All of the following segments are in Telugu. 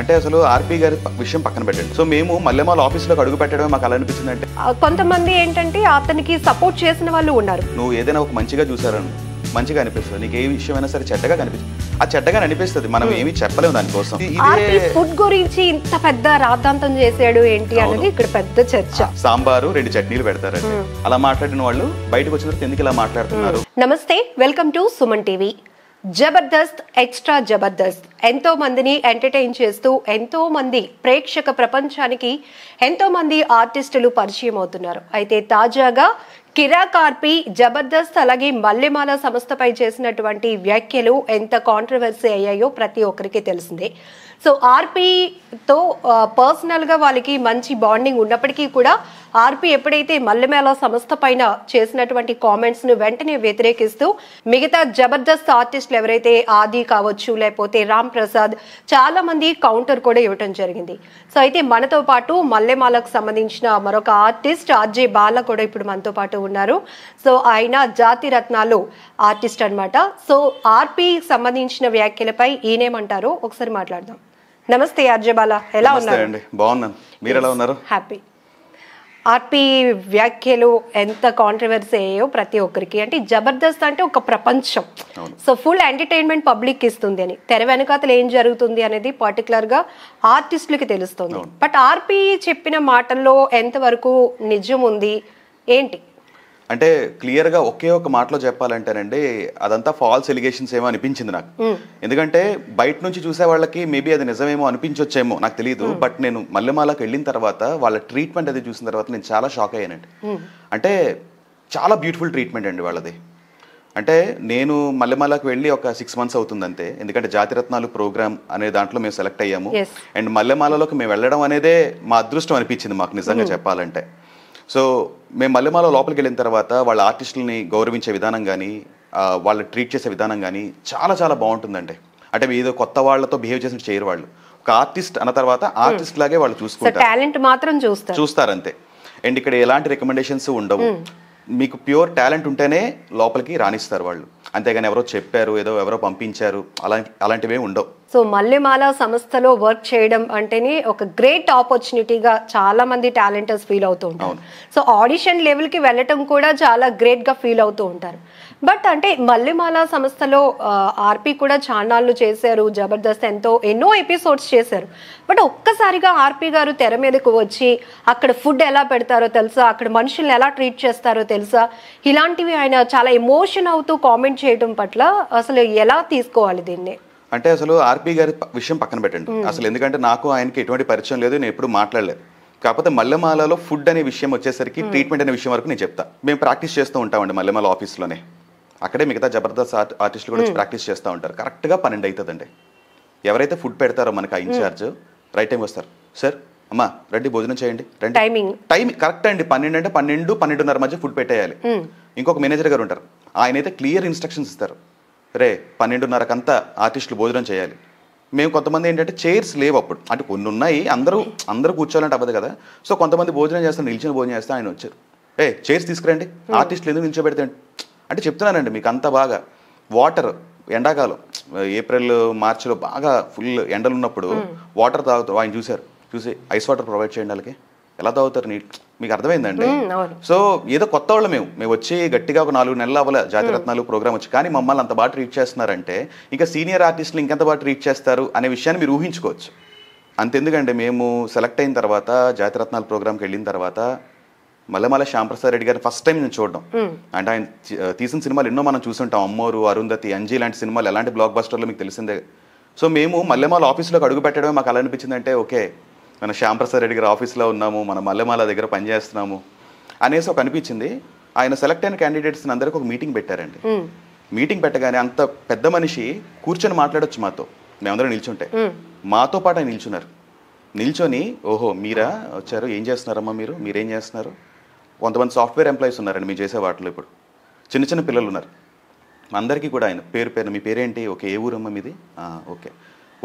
అంటే అసలు ఆర్పీ గారి విషయం పక్కన పెట్టండి సో మేము మల్లెమాల లో అడుగు పెట్టడం మాకు అలా అనిపించింది అంటే కొంతమంది ఏంటంటే అతనికి సపోర్ట్ చేసిన వాళ్ళు ఉన్నారు నువ్వు ఏదైనా ఒక మంచిగా చూసారని మంచిగా అనిపిస్తుంది నీకు ఏ విషయమైనా సరే చెడ్డగా కనిపిస్తుంది ఆ చెడ్డగా అనిపిస్తుంది మనం ఏమి చెప్పలేము దానికోసం ఫుడ్ గురించి ఇంత పెద్ద రాద్ధాంతం చేసాడు ఏంటి అనేది ఇక్కడ పెద్ద చర్చ సాంబారు రెండు చట్నీలు పెడతారండి అలా మాట్లాడిన వాళ్ళు బయటకు వచ్చిన ఎందుకు ఇలా మాట్లాడుతున్నారు నమస్తే welcome to Suman TV Jabardasth extra Jabardasth ఎంతో మందిని ఎంటర్టైన్ చేస్తూ ఎంతో మంది ప్రేక్షక ప్రపంచానికి ఎంతో మంది ఆర్టిస్టులు పరిచయం అవుతున్నారు అయితే తాజాగా కిరా కార్పి జబర్దస్త్ అలాగే మల్లెమాల సంస్థపై చేసినటువంటి వ్యాఖ్యలు ఎంత కాంట్రవర్సీ అయ్యాయో ప్రతి ఒక్కరికి తెలిసిందే సో ఆర్పీతో పర్సనల్గా వాళ్ళకి మంచి బాండింగ్ ఉన్నప్పటికీ కూడా ఆర్పీ ఎప్పుడైతే మల్లెమాల సంస్థ పైన చేసినటువంటి కామెంట్స్ను వెంటనే వ్యతిరేకిస్తూ మిగతా జబర్దస్త్ ఆర్టిస్టులు ఎవరైతే ఆది కావచ్చు లేకపోతే రామ్ ప్రసాద్ చాలా మంది కౌంటర్ కూడా ఇవ్వటం జరిగింది సో అయితే మనతో పాటు మల్లెమాలకు సంబంధించిన మరొక ఆర్టిస్ట్ ఆర్జే బాల కూడా ఇప్పుడు మనతో పాటు ఉన్నారు సో ఆయన జాతి రత్నాలు ఆర్టిస్ట్ అనమాట సో ఆర్పి సంబంధించిన వ్యాఖ్యలపై ఈయనేమంటారో ఒకసారి మాట్లాడదాం నమస్తే అర్జబాల ఎలా ఉన్నారు హ్యాపీ ఆర్పి వ్యాఖ్యలు ఎంత కాంట్రవర్సీ అయ్యాయో ప్రతి ఒక్కరికి అంటే జబర్దస్త్ అంటే ఒక ప్రపంచం సో ఫుల్ ఎంటర్టైన్మెంట్ పబ్లిక్ ఇస్తుంది అని తెర వెనకాతలు ఏం జరుగుతుంది అనేది పర్టికులర్గా ఆర్టిస్టులకి తెలుస్తుంది బట్ ఆర్పి చెప్పిన మాటల్లో ఎంతవరకు నిజం ఉంది ఏంటి అంటే క్లియర్గా ఒకే ఒక మాటలో చెప్పాలంటేనండి అదంతా ఫాల్స్ ఎలిగేషన్స్ ఏమో అనిపించింది నాకు ఎందుకంటే బయట నుంచి చూసే వాళ్ళకి మేబీ అది నిజమేమో అనిపించొచ్చేమో నాకు తెలియదు బట్ నేను మల్లెమాలకు వెళ్ళిన తర్వాత వాళ్ళ ట్రీట్మెంట్ అది చూసిన తర్వాత నేను చాలా షాక్ అయ్యానండి అంటే చాలా బ్యూటిఫుల్ ట్రీట్మెంట్ అండి వాళ్ళది అంటే నేను మల్లెమాలకు వెళ్ళి ఒక సిక్స్ మంత్స్ అవుతుంది అంతే ఎందుకంటే జాతిరత్నాలు ప్రోగ్రామ్ అనే దాంట్లో మేము సెలెక్ట్ అయ్యాము అండ్ మల్లెమాలలోకి మేము వెళ్ళడం అనేదే మా అదృష్టం అనిపించింది మాకు నిజంగా చెప్పాలంటే సో మేము మల్లెమాల లోపలికి వెళ్ళిన తర్వాత వాళ్ళ ఆర్టిస్టులని గౌరవించే విధానం కానీ వాళ్ళు ట్రీట్ చేసే విధానం కానీ చాలా చాలా బాగుంటుందండి అంటే ఏదో కొత్త వాళ్ళతో బిహేవ్ చేసినట్టు చేయరు వాళ్ళు ఒక ఆర్టిస్ట్ అన్న తర్వాత ఆర్టిస్ట్ లాగే వాళ్ళు చూసుకుంటారు టాలెంట్ మాత్రం చూస్తారు చూస్తారు అంతే అండ్ ఇక్కడ ఎలాంటి రికమెండేషన్స్ ఉండవు మీకు ప్యూర్ టాలెంట్ ఉంటేనే లోపలికి రాణిస్తారు వాళ్ళు అంతేగాని ఎవరో చెప్పారు ఏదో ఎవరో పంపించారు అలా అలాంటివే ఉండవు సో మల్లెమాల సంస్థలో వర్క్ చేయడం అంటేనే ఒక గ్రేట్ ఆపర్చునిటీగా చాలా మంది టాలెంటర్స్ ఫీల్ అవుతూ ఉంటారు సో ఆడిషన్ లెవెల్కి వెళ్ళటం కూడా చాలా గ్రేట్గా ఫీల్ అవుతూ ఉంటారు బట్ అంటే మల్లెమాల సంస్థలో ఆర్పి కూడా చాన్నాళ్ళు చేశారు జబర్దస్త్ ఎంతో ఎన్నో ఎపిసోడ్స్ చేశారు బట్ ఒక్కసారిగా ఆర్పి గారు తెర మీదకు వచ్చి అక్కడ ఫుడ్ ఎలా పెడతారో తెలుసా అక్కడ మనుషుల్ని ఎలా ట్రీట్ చేస్తారో తెలుసా ఇలాంటివి ఆయన చాలా ఎమోషన్ అవుతూ కామెంట్ చేయడం పట్ల అసలు ఎలా తీసుకోవాలి దీన్ని అంటే అసలు ఆర్పి గారి విషయం పక్కన పెట్టండి అసలు ఎందుకంటే నాకు ఆయనకి ఎటువంటి పరిచయం లేదు నేను ఎప్పుడు మాట్లాడలేదు కాకపోతే మల్లెమాలలో ఫుడ్ అనే విషయం వచ్చేసరికి ట్రీట్మెంట్ అనే విషయం వరకు నేను చెప్తా మేము ప్రాక్టీస్ చేస్తూ ఉంటామండి మల్లెమాల ఆఫీస్లోనే అక్కడే మిగతా జబర్దస్త్ ఆర్టిస్టులు కూడా ప్రాక్టీస్ చేస్తూ ఉంటారు కరెక్ట్గా పన్నెండు అవుతుందండి ఎవరైతే ఫుడ్ పెడతారో మనకి ఆ ఇన్ఛార్జ్ రైట్ టైం వస్తారు సార్ అమ్మా రండి భోజనం చేయండి రండి టైమింగ్ టైం కరెక్ట్ అండి పన్నెండు అంటే పన్నెండు పన్నెండున్నర మధ్య ఫుడ్ పెట్టేయాలి ఇంకొక మేనేజర్ గారు ఉంటారు ఆయన అయితే క్లియర్ ఇన్స్ట్రక్షన్స్ ఇస్తారు రే పన్నెండున్నరకంతా ఆర్టిస్టులు భోజనం చేయాలి మేము కొంతమంది ఏంటంటే చైర్స్ లేవు అప్పుడు అంటే కొన్ని ఉన్నాయి అందరూ అందరూ కూర్చోవాలంటే అవ్వదు కదా సో కొంతమంది భోజనం చేస్తారు నిలిచిన భోజనం చేస్తే ఆయన వచ్చారు ఏ చైర్స్ తీసుకురండి ఆర్టిస్టులు ఎందుకు నిల్చోబెడతాడు అంటే చెప్తున్నానండి మీకు అంత బాగా వాటర్ ఎండాకాలం ఏప్రిల్ మార్చిలో బాగా ఫుల్ ఎండలు ఉన్నప్పుడు వాటర్ తాగుతారు ఆయన చూశారు చూసి ఐస్ వాటర్ ప్రొవైడ్ చేయండి వాళ్ళకి ఎలా తాగుతారు నీట్ మీకు అర్థమైందండి సో ఏదో కొత్త వాళ్ళు మేము మేము వచ్చి గట్టిగా ఒక నాలుగు నెలలు జాతి రత్నాలు ప్రోగ్రామ్ వచ్చి కానీ మమ్మల్ని అంత బాగా ట్రీట్ చేస్తున్నారంటే ఇంకా సీనియర్ ఆర్టిస్టులు ఇంకెంత బాగా ట్రీట్ చేస్తారు అనే విషయాన్ని మీరు ఊహించుకోవచ్చు అంతెందుకంటే మేము సెలెక్ట్ అయిన తర్వాత రత్నాల ప్రోగ్రామ్కి వెళ్ళిన తర్వాత మల్లమల శ్యాంప్రసాద్ రెడ్డి గారిని ఫస్ట్ టైం నేను చూడడం అంటే ఆయన తీసిన సినిమాలు ఎన్నో మనం చూసుంటాం అమ్మోరు అరుంధతి అంజీ లాంటి సినిమాలు ఎలాంటి బ్లాక్ బస్టర్లో మీకు తెలిసిందే సో మేము మల్లెమాల ఆఫీస్లోకి అడుగు పెట్టడమే మాకు అలా అనిపించిందంటే ఓకే మన శ్యాంప్రసాద్ రెడ్డి గారి ఆఫీస్లో ఉన్నాము మన మల్లెమాల దగ్గర పనిచేస్తున్నాము అనేసి ఒక అనిపించింది ఆయన సెలెక్ట్ అయిన క్యాండిడేట్స్ని అందరికీ ఒక మీటింగ్ పెట్టారండి మీటింగ్ పెట్టగానే అంత పెద్ద మనిషి కూర్చొని మాట్లాడొచ్చు మాతో మేమందరం నిల్చుంటే మాతో పాటు ఆయన నిల్చున్నారు నిల్చొని ఓహో మీరా వచ్చారు ఏం చేస్తున్నారమ్మా మీరు మీరేం చేస్తున్నారు కొంతమంది సాఫ్ట్వేర్ ఎంప్లాయీస్ ఉన్నారండి మీ చేసే వాటిలో ఇప్పుడు చిన్న చిన్న పిల్లలు ఉన్నారు అందరికీ కూడా ఆయన పేరు పేరు మీ పేరేంటి ఓకే ఏ ఊరమ్మ మీది ఓకే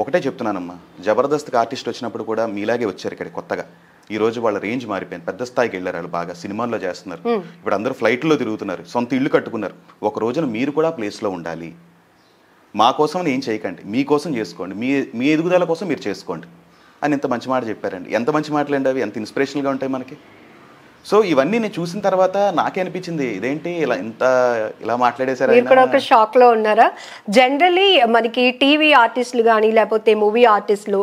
ఒకటే చెప్తున్నానమ్మా జబర్దస్త్కి ఆర్టిస్ట్ వచ్చినప్పుడు కూడా మీలాగే వచ్చారు ఇక్కడ కొత్తగా ఈ రోజు వాళ్ళ రేంజ్ మారిపోయింది పెద్ద స్థాయికి వెళ్ళారు వాళ్ళు బాగా సినిమాల్లో చేస్తున్నారు ఇప్పుడు అందరూ ఫ్లైట్లో తిరుగుతున్నారు సొంత ఇల్లు కట్టుకున్నారు ఒక రోజున మీరు కూడా ప్లేస్లో ఉండాలి మా కోసం ఏం చేయకండి మీకోసం చేసుకోండి మీ మీ ఎదుగుదల కోసం మీరు చేసుకోండి అని ఇంత మంచి మాట చెప్పారండి ఎంత మంచి అండి అవి ఎంత ఇన్స్పిరేషన్గా ఉంటాయి మనకి సో ఇవన్నీ నేను చూసిన తర్వాత నాకే అనిపించింది ఇదేంటి ఇలా ఇంత ఇలా మాట్లాడేసారు ఇక్కడ ఒక షాక్ లో ఉన్నారా జనరలీ మనకి టీవీ ఆర్టిస్టులు కానీ లేకపోతే మూవీ ఆర్టిస్టులు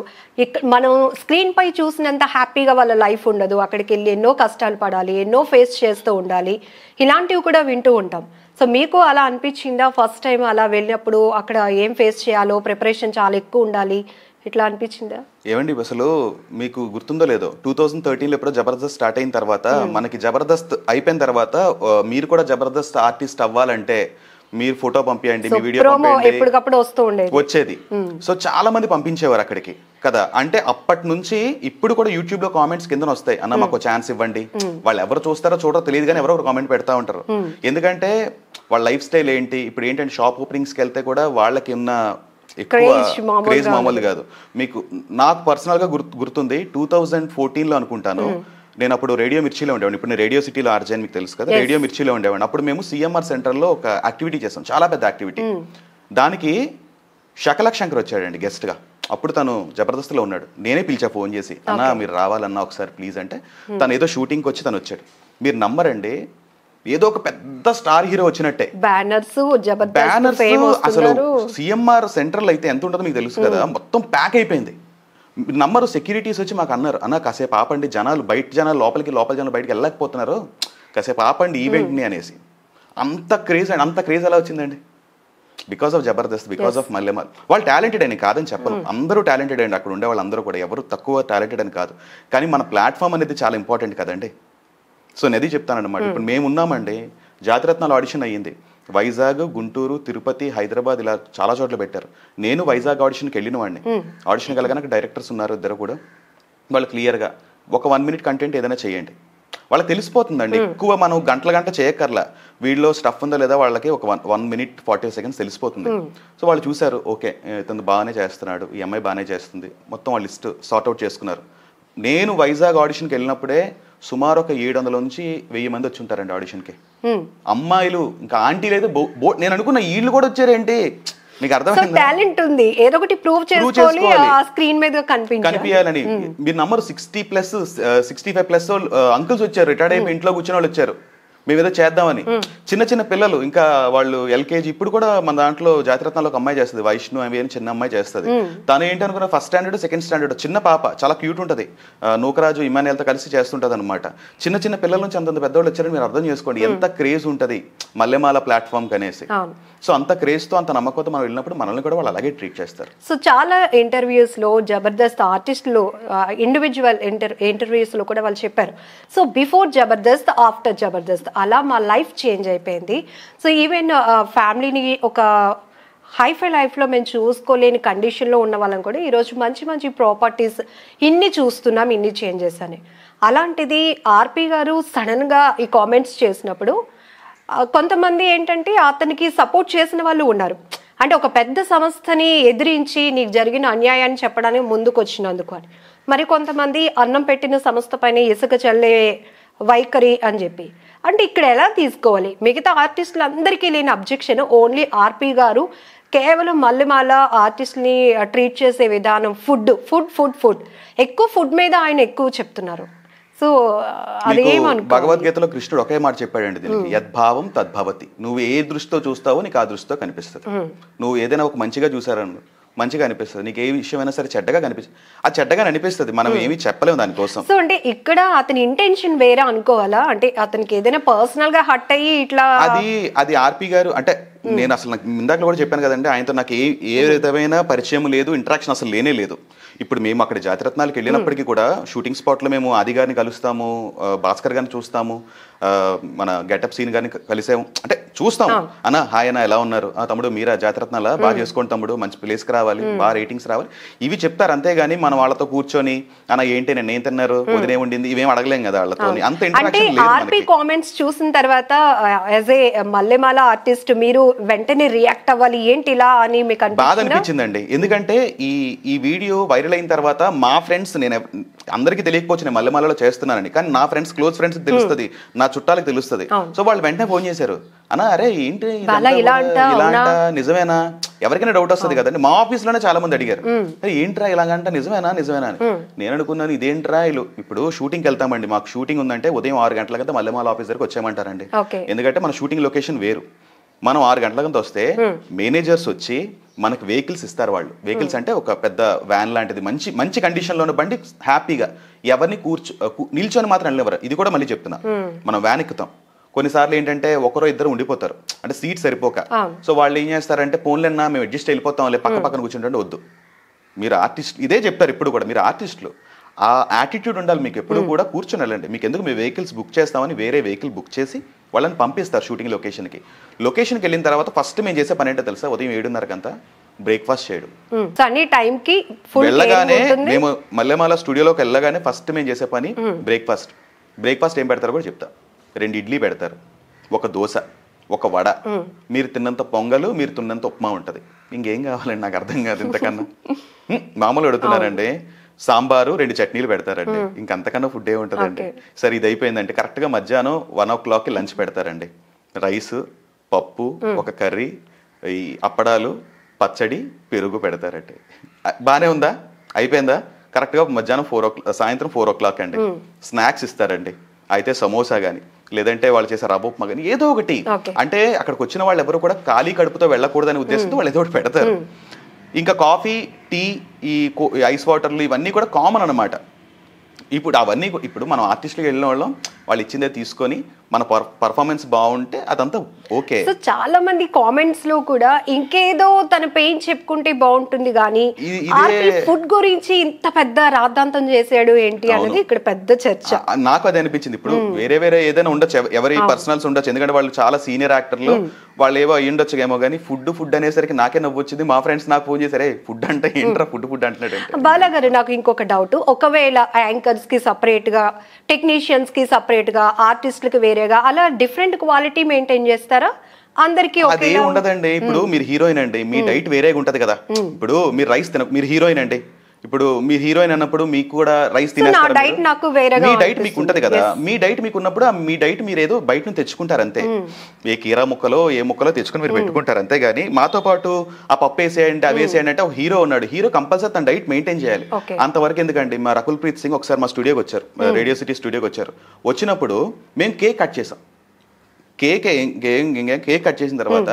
మనం స్క్రీన్ పై చూసినంత హ్యాపీగా వాళ్ళ లైఫ్ ఉండదు అక్కడికి వెళ్ళి ఎన్నో కష్టాలు పడాలి ఎన్నో ఫేస్ చేస్తూ ఉండాలి ఇలాంటివి కూడా వింటూ ఉంటాం సో మీకు అలా అనిపించిందా ఫస్ట్ టైం అలా వెళ్ళినప్పుడు అక్కడ ఏం ఫేస్ చేయాలో ప్రిపరేషన్ చాలా ఎక్కువ ఉండాలి ఇట్లా అనిపించిందా ఏమండి అసలు మీకు గుర్తుందో లేదో టూ థౌసండ్ లో ఎప్పుడో జబర్దస్త్ స్టార్ట్ అయిన తర్వాత hmm. మనకి జబర్దస్త్ అయిపోయిన తర్వాత మీరు కూడా జబర్దస్త్ ఆర్టిస్ట్ అవ్వాలంటే మీరు ఫోటో పంపించండి మీ వీడియో ఎప్పటికప్పుడు వస్తూ ఉండే వచ్చేది hmm. సో చాలా మంది పంపించేవారు అక్కడికి కదా అంటే అప్పటి నుంచి ఇప్పుడు కూడా యూట్యూబ్ లో కామెంట్స్ కింద వస్తాయి అన్న hmm. మాకు ఛాన్స్ ఇవ్వండి వాళ్ళు ఎవరు చూస్తారో చూడరో తెలియదు కానీ ఎవరో కామెంట్ పెడతా ఉంటారు ఎందుకంటే వాళ్ళ లైఫ్ స్టైల్ ఏంటి ఇప్పుడు ఏంటంటే షాప్ ఓపెనింగ్స్కి వెళ్తే కూడా వాళ్ళకి ఉన్న ఎక్కువ క్రేజ్ మామూలు కాదు మీకు నాకు పర్సనల్గా గుర్తు గుర్తుంది టూ థౌజండ్ ఫోర్టీన్లో అనుకుంటాను నేను అప్పుడు రేడియో మిర్చిలో ఉండేవాడిని ఇప్పుడు రేడియో సిటీలో ఆర్జన్ మీకు తెలుసు కదా రేడియో మిర్చిలో ఉండేవాడిని అప్పుడు మేము సిఎంఆర్ సెంటర్లో ఒక యాక్టివిటీ చేసాం చాలా పెద్ద యాక్టివిటీ దానికి శకల శంకర్ వచ్చాడండి గెస్ట్గా అప్పుడు తను జబర్దస్త్లో ఉన్నాడు నేనే పిలిచా ఫోన్ చేసి అన్నా మీరు రావాలన్నా ఒకసారి ప్లీజ్ అంటే తను ఏదో షూటింగ్కి వచ్చి తను వచ్చాడు మీరు నమ్మరండి ఏదో ఒక పెద్ద స్టార్ హీరో వచ్చినట్టే బ్యానర్స్ బ్యానర్స్ అసలు సిఎంఆర్ సెంట్రల్ అయితే ఎంత ఉంటుందో మీకు తెలుసు కదా మొత్తం ప్యాక్ అయిపోయింది నంబరు సెక్యూరిటీస్ వచ్చి మాకు అన్నారు అన్న కాసేపు ఆపండి జనాలు బయట జనాలు లోపలికి లోపల జనాలు బయటకి వెళ్ళకపోతున్నారు కాసేపు ఆపండి ఈవెంట్ని అనేసి అంత క్రేజ్ అండ్ అంత క్రేజ్ ఎలా వచ్చిందండి because of Jabardasth because of Mallemala వాళ్ళు టాలెంటెడ్ అని కాదని చెప్పరు అందరూ టాలెంటెడ్ అండి అక్కడ ఉండే వాళ్ళందరూ కూడా ఎవరు తక్కువ టాలెంటెడ్ అని కాదు కానీ మన ప్లాట్ఫామ్ అనేది చాలా ఇంపార్టెంట్ కదండి సో నేను అది చెప్తానమాట ఇప్పుడు మేము ఉన్నామండి జాతిరత్నాలు ఆడిషన్ అయ్యింది వైజాగ్ గుంటూరు తిరుపతి హైదరాబాద్ ఇలా చాలా చోట్ల పెట్టారు నేను వైజాగ్ ఆడిషన్కి వెళ్ళిన వాడిని ఆడిషన్ కలగానే డైరెక్టర్స్ ఉన్నారు ఇద్దరు కూడా వాళ్ళు క్లియర్గా ఒక వన్ మినిట్ కంటెంట్ ఏదైనా చేయండి వాళ్ళకి తెలిసిపోతుందండి ఎక్కువ మనం గంటల గంట చేయక్కర్లా వీళ్ళలో స్టఫ్ ఉందో లేదా వాళ్ళకి ఒక one one minute forty seconds తెలిసిపోతుంది సో వాళ్ళు చూశారు ఓకే ఇతను బాగానే చేస్తున్నాడు ఈ అమ్మాయి బాగానే చేస్తుంది మొత్తం వాళ్ళు లిస్ట్ సార్ట్అవుట్ చేసుకున్నారు నేను వైజాగ్ ఆడిషన్కి వెళ్ళినప్పుడే సుమారు ఒక ఏడు వందల నుంచి వెయ్యి మంది వచ్చి ఉంటారండి ఆడిషన్కి అమ్మాయిలు ఇంకా ఆంటీ లేదు బో నేను అనుకున్న వీళ్ళు కూడా వచ్చారేంటి మీకు అర్థమైంది టాలెంట్ ఉంది ఏదో ఒకటి ప్రూవ్ చేసుకోవాలి స్క్రీన్ మీద కనిపించాలని మీరు number sixty plus sixty five plus uncles వచ్చారు రిటైర్డ్ అయిపోయి ఇంట్లో కూర్చున్న వాళ్ళు వచ్చారు మేమేదో చేద్దామని చిన్న చిన్న పిల్లలు ఇంకా వాళ్ళు ఎల్కేజీ ఇప్పుడు కూడా మన దాంట్లో జాతిరత్నాలు ఒక అమ్మాయి చేస్తుంది వైష్ణు అవి అని చిన్న అమ్మాయి చేస్తుంది తను ఏంటి అనుకున్న ఫస్ట్ స్టాండర్డ్ సెకండ్ స్టాండర్డ్ చిన్న పాప చాలా క్యూట్ ఉంటుంది నూకరాజు ఇమానియల్తో కలిసి చేస్తుంటుంది అనమాట చిన్న చిన్న పిల్లల నుంచి అంత పెద్దవాళ్ళు వచ్చారని మీరు అర్థం చేసుకోండి ఎంత క్రేజ్ ఉంటుంది మల్లెమాల ప్లాట్ఫామ్ కనేసి సో అంత క్రేజ్తో అంత నమ్మకంతో మనం వెళ్ళినప్పుడు మనల్ని కూడా వాళ్ళు అలాగే ట్రీట్ చేస్తారు సో చాలా ఇంటర్వ్యూస్లో జబర్దస్త్ ఆర్టిస్టులు ఇండివిజువల్ ఇంటర్ ఇంటర్వ్యూస్లో కూడా వాళ్ళు చెప్పారు so before Jabardasth after Jabardasth అలా మా లైఫ్ చేంజ్ అయిపోయింది సో ఈవెన్ ఫ్యామిలీని ఒక హైఫై లైఫ్లో మేము చూసుకోలేని కండిషన్లో ఉన్న వాళ్ళం కూడా ఈరోజు మంచి మంచి ప్రాపర్టీస్ ఇన్ని చూస్తున్నాం ఇన్ని చేంజెస్ అని అలాంటిది ఆర్పి గారు సడన్గా ఈ కామెంట్స్ చేసినప్పుడు కొంతమంది ఏంటంటే అతనికి సపోర్ట్ చేసిన వాళ్ళు ఉన్నారు అంటే ఒక పెద్ద సంస్థని ఎదిరించి నీకు జరిగిన అన్యాయాన్ని చెప్పడానికి ముందుకు వచ్చినందుకు అని మరి కొంతమంది అన్నం పెట్టిన సంస్థ పైన ఇసుక చల్లే వైఖరి అని చెప్పి అంటే ఇక్కడ ఎలా తీసుకోవాలి మిగతా ఆర్టిస్టులందరికీ లేని అబ్జెక్షన్ ఓన్లీ ఆర్పి గారు కేవలం మల్లెమాల ఆర్టిస్ట్ని ట్రీట్ చేసే విధానం ఫుడ్ ఫుడ్ ఫుడ్ ఫుడ్ ఎక్కువ ఫుడ్ మీద ఆయన ఎక్కువ చెప్తున్నారు సో భగవద్గీతలో కృష్ణుడు ఒకే మాట చెప్పాడండి దీనికి యద్భావం తద్భవతి నువ్వు ఏ దృష్టితో చూస్తావో నీకు ఆ దృష్టితో కనిపిస్తుంది నువ్వు ఏదైనా ఒక మంచిగా చూసారను మంచిగా అనిపిస్తుంది నీకు ఏ విషయమైనా సరే చెడ్డగా కనిపిస్తుంది ఆ చెడ్డగా అనిపిస్తుంది మనం ఏమి చెప్పలేము దానికోసం సో అంటే ఇక్కడ అతని ఇంటెన్షన్ వేరే అనుకోవాలా అంటే అతనికి ఏదైనా పర్సనల్ గా హట్ అయ్యి ఇట్లా అది అది ఆర్పి గారు అంటే నేను అసలు నాకు ఇందాక కూడా చెప్పాను కదండి ఆయనతో నాకు ఏ ఏ విధమైన పరిచయం లేదు ఇంటరాక్షన్ అసలు లేనే లేదు ఇప్పుడు మేము అక్కడ జాతిరత్నాలకు వెళ్ళినప్పటికీ కూడా షూటింగ్ స్పాట్లో మేము ఆది గారిని కలుస్తాము భాస్కర్ గారిని చూస్తాము మన గెటప్ సీన్ గారిని కలిసాము అంటే చూస్తాం అన్న హాయ్ అన్న ఎలా ఉన్నారు తమ్ముడు మీరా జాతిరత్నాల బాగా చేసుకోండి తమ్ముడు మంచి ప్లేస్కి రావాలి బాగా రేటింగ్స్ రావాలి ఇవి చెప్తారు అంతేగాని మనం వాళ్ళతో కూర్చొని అన్న ఏంటి నేను ఏం తిన్నారు వదిలే ఉండింది ఇవేం అడగలేం కదా వాళ్ళతో అంత ఇంటరాక్షన్ కామెంట్స్ చూసిన తర్వాత యాజ్ ఏ మల్లెమాల ఆర్టిస్ట్ మీరు వెంటనే రియాక్ట్ అవ్వాలి ఏంటి ఇలా అని మీకు బాధ అనిపించిందండి ఎందుకంటే ఈ ఈ వీడియో వైరల్ అయిన తర్వాత మా ఫ్రెండ్స్ నేను అందరికీ తెలియకపోవచ్చు నేను మల్లెమాలలో చేస్తున్నానని కానీ నా ఫ్రెండ్స్ క్లోజ్ ఫ్రెండ్స్ తెలుస్తుంది నా చుట్టాలకు తెలుస్తుంది సో వాళ్ళు వెంటనే ఫోన్ చేశారు అనా అరే ఏంటి ఇలా అంట నిజమేనా ఎవరికైనా డౌట్ వస్తుంది కదండి మా ఆఫీస్ లోనే చాలా మంది అడిగారు ఏంట్రా ఇలాగంట నిజమేనా నిజమేనా అని నేను అనుకున్నాను ఇదేంట్రా ఇల్లు ఇప్పుడు షూటింగ్ వెళ్తామండి మాకు షూటింగ్ ఉందంటే ఉదయం ఆరు కదా మల్లెమాల ఆఫీస్ దగ్గరకు వచ్చేయమంటారండి ఎందుకంటే మన షూటింగ్ లొకేషన్ వేరు మనం ఆరు గంటలకు వస్తే మేనేజర్స్ వచ్చి మనకు వెహికల్స్ ఇస్తారు వాళ్ళు వెహికల్స్ అంటే ఒక పెద్ద వ్యాన్ లాంటిది మంచి మంచి కండిషన్లో బండి హ్యాపీగా ఎవరిని కూర్చో నిల్చొని మాత్రం వెళ్ళేవారు ఇది కూడా మళ్ళీ చెప్తున్నా మనం వ్యాన్ ఎక్కుతాం కొన్నిసార్లు ఏంటంటే ఒకరో ఇద్దరు ఉండిపోతారు అంటే సీట్ సరిపోక సో వాళ్ళు ఏం చేస్తారంటే అన్నా మేము అడ్జస్ట్ వెళ్ళిపోతాం లే పక్క పక్కన కూర్చుంటే వద్దు మీరు ఆర్టిస్ట్ ఇదే చెప్తారు ఇప్పుడు కూడా మీరు ఆర్టిస్టులు ఆ యాటిట్యూడ్ ఉండాలి మీకు ఎప్పుడు hmm. కూడా కూర్చొని వెళ్ళండి మీకు ఎందుకు మీ వెహికల్స్ బుక్ చేస్తామని వేరే వెహికల్ బుక్ చేసి వాళ్ళని పంపిస్తారు షూటింగ్ లొకేషన్కి లొకేషన్కి వెళ్ళిన తర్వాత ఫస్ట్ మేము చేసే పని ఏంటో తెలుసా ఉదయం ఏడున్నరకంతా బ్రేక్ఫాస్ట్ చేయడం టైంకి hmm. వెళ్ళగానే మేము మల్లెమాల స్టూడియోలోకి వెళ్ళగానే ఫస్ట్ మేము చేసే పని బ్రేక్ఫాస్ట్ hmm. బ్రేక్ఫాస్ట్ ఏం పెడతారో కూడా చెప్తా రెండు ఇడ్లీ పెడతారు ఒక దోశ ఒక వడ మీరు తిన్నంత పొంగలు మీరు తిన్నంత ఉప్మా ఉంటుంది ఇంకేం కావాలండి నాకు అర్థం కాదు ఇంతకన్నా మామూలు అడుగుతున్నారండి సాంబారు రెండు చట్నీలు పెడతారండి ఇంకంతకన్నా ఫుడ్ ఏ ఉంటుందండి సరే ఇది అయిపోయిందంటే కరెక్ట్గా మధ్యాహ్నం వన్ ఓ క్లాక్కి లంచ్ పెడతారండి రైస్ పప్పు ఒక కర్రీ ఈ అప్పడాలు పచ్చడి పెరుగు పెడతారండి బాగానే ఉందా అయిపోయిందా కరెక్ట్గా మధ్యాహ్నం ఫోర్ ఓ సాయంత్రం ఫోర్ ఓ క్లాక్ అండి స్నాక్స్ ఇస్తారండి అయితే సమోసా కానీ లేదంటే వాళ్ళు చేసే రబోప్మా కానీ ఏదో ఒకటి అంటే అక్కడికి వచ్చిన వాళ్ళు ఎవరు కూడా ఖాళీ కడుపుతో వెళ్ళకూడదనే ఉద్దేశంతో వాళ్ళు ఏదో ఒకటి పెడతారు ఇంకా కాఫీ టీ ఈ ఐస్ వాటర్లు ఇవన్నీ కూడా కామన్ అనమాట ఇప్పుడు అవన్నీ ఇప్పుడు మనం ఆర్టిస్టులకు వెళ్ళిన వాళ్ళం వాళ్ళు ఇచ్చిందే తీసుకొని మన పర్ఫార్మెన్స్ బాగుంటే అదంతా ఓకే సో చాలా మంది కామెంట్స్ లో కూడా ఇంకేదో తన పెయిన్ చెప్పుకుంటే బాగుంటుంది కానీ ఫుడ్ గురించి ఇంత పెద్ద రాద్ధాంతం చేశాడు ఏంటి అనేది ఇక్కడ పెద్ద చర్చ నాకు అది అనిపించింది ఇప్పుడు వేరే వేరే ఏదైనా ఉండొచ్చు ఎవరి పర్సనల్స్ ఉండొచ్చు ఎందుకంటే వాళ్ళు చాలా సీనియర్ యాక్టర్లు వాళ్ళు ఏవో ఉండొచ్చు ఏమో కానీ ఫుడ్ ఫుడ్ అనేసరికి నాకే నవ్వు వచ్చింది మా ఫ్రెండ్స్ నాకు ఫోన్ చేశారే ఫుడ్ అంటే ఏంట్రా ఫుడ్ ఫుడ్ అంటున్నాడు బాలా గారు నాకు ఇంకొక డౌట్ ఒకవేళ యాంకర్స్ కి సపరేట్ గా టెక్నీషియన్స్ కి సపరేట్ గా ఆర్టిస్ట్ వేరే వేరేగా అలా డిఫరెంట్ క్వాలిటీ మెయింటైన్ చేస్తారా అందరికీ అదే ఉండదండి ఇప్పుడు మీరు హీరోయిన్ అండి మీ డైట్ వేరేగా ఉంటది కదా ఇప్పుడు మీరు రైస్ తిన మీరు హీరోయిన్ అండి ఇప్పుడు మీ హీరోయిన్ అన్నప్పుడు మీకు కూడా రైస్ తినేస్తారు మీ డైట్ మీకు ఉంటది కదా మీ డైట్ మీకు ఉన్నప్పుడు మీ డైట్ మీరు ఏదో బయట నుంచి తెచ్చుకుంటారు అంతే ఏ కీరా ముక్కలో ఏ ముక్కలో తెచ్చుకుని మీరు పెట్టుకుంటారు అంతే కానీ మాతో పాటు ఆ పప్పు వేసేయండి అవి వేసేయండి అంటే ఒక హీరో ఉన్నాడు హీరో కంపల్సరీ తన డైట్ మెయింటైన్ చేయాలి అంతవరకు ఎందుకండి మా రకుల్ ప్రీత్ సింగ్ ఒకసారి మా స్టూడియోకి వచ్చారు రేడియో సిటీ స్టూడియోకి వచ్చారు వచ్చినప్పుడు మేము కేక్ కట్ చేసాం కేక్ కేక్ కట్ చేసిన తర్వాత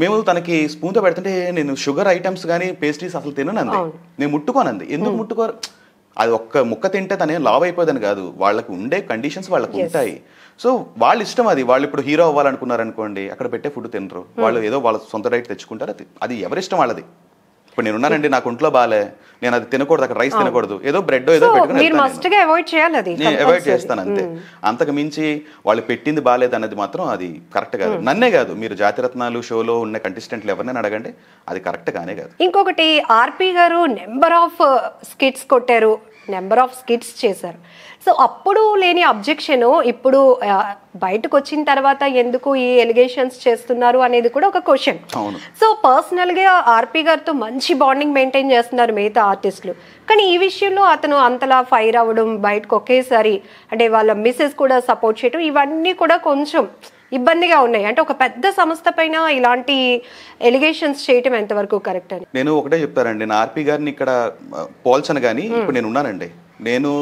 మేము తనకి స్పూన్తో పెడుతుంటే నేను షుగర్ ఐటమ్స్ కానీ పేస్ట్రీస్ అసలు తిననంది నేను ముట్టుకోనంది ఎందుకు ముట్టుకోరు అది ఒక్క ముక్క తింటే తనే లావ్ అయిపోదని కాదు వాళ్ళకి ఉండే కండిషన్స్ వాళ్ళకి ఉంటాయి సో వాళ్ళ ఇష్టం అది వాళ్ళు ఇప్పుడు హీరో అవ్వాలనుకున్నారనుకోండి అక్కడ పెట్టే ఫుడ్ తినరు వాళ్ళు ఏదో వాళ్ళ సొంత డైట్ తెచ్చుకుంటారు అది ఎవరిష్టం వాళ్ళది ఇప్పుడు నేను ఉన్నానండి నాకు ఒంట్లో బాలే నేను అది తినకూడదు అక్కడ రైస్ తినకూడదు ఏదో బ్రెడ్ ఏదో అవాయిడ్ చేయాలి అవాయిడ్ చేస్తాను అంతే అంతకు మించి వాళ్ళు పెట్టింది బాగాలేదు అన్నది మాత్రం అది కరెక్ట్ కాదు నన్నే కాదు మీరు జాతిరత్నాలు షోలో ఉన్న కంటెస్టెంట్లు ఎవరినైనా అడగండి అది కరెక్ట్ గానే కాదు ఇంకొకటి ఆర్పి గారు నెంబర్ ఆఫ్ స్కిట్స్ కొట్టారు నెంబర్ ఆఫ్ స్కిట్స్ చేశారు సో అప్పుడు లేని అబ్జెక్షన్ ఇప్పుడు బయటకు వచ్చిన తర్వాత ఎందుకు ఈ ఎలిగేషన్స్ చేస్తున్నారు అనేది కూడా ఒక క్వశ్చన్ సో పర్సనల్గా ఆర్పీ గారితో మంచి బాండింగ్ మెయింటైన్ చేస్తున్నారు మిగతా ఆర్టిస్టులు కానీ ఈ విషయంలో అతను అంతలా ఫైర్ అవ్వడం బయటకు ఒకేసారి అంటే వాళ్ళ మిస్సెస్ కూడా సపోర్ట్ చేయడం ఇవన్నీ కూడా కొంచెం ఇబ్బందిగా ఉన్నాయి అంటే ఒక పెద్ద సంస్థ పైన ఇలాంటి ఎలిగేషన్స్ చేయటం ఎంతవరకు కరెక్ట్ అని నేను ఒకటే చెప్తారండి నేను ఆర్పి గారిని ఇక్కడ పోల్చను కానీ ఇప్పుడు నేను ఉన్నానండి నేను